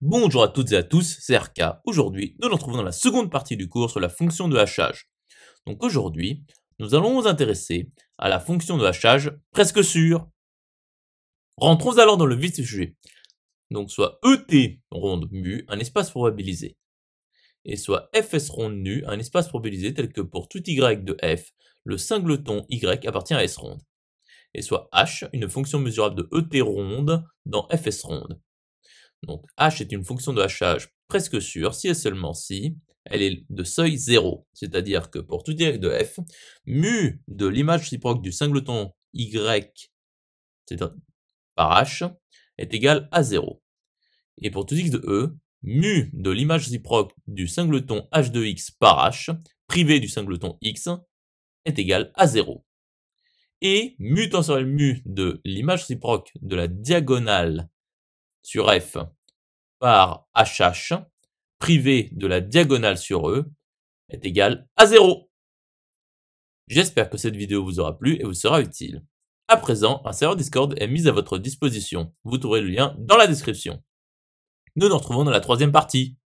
Bonjour à toutes et à tous, c'est RK. Aujourd'hui, nous nous retrouvons dans la seconde partie du cours sur la fonction de hachage. Donc aujourd'hui, nous allons nous intéresser à la fonction de hachage presque sûre. Rentrons alors dans le vif du sujet. Donc soit ET ronde mu, un espace probabilisé, et soit FS ronde nu, un espace probabilisé tel que pour tout Y de F, le singleton Y appartient à S ronde, et soit H, une fonction mesurable de ET ronde dans FS ronde donc h est une fonction de hachage presque sûre si et seulement si elle est de seuil 0. C'est-à-dire que pour tout direct de f, mu de l'image réciproque du singleton y par h est égal à 0. Et pour tout x de e, mu de l'image réciproque du singleton h de x par h privé du singleton x est égal à 0. Et mu tensoriel mu de l'image réciproque de la diagonale sur F par HH privé de la diagonale sur E est égal à 0. J'espère que cette vidéo vous aura plu et vous sera utile. À présent, un serveur Discord est mis à votre disposition. Vous trouverez le lien dans la description. Nous nous retrouvons dans la troisième partie.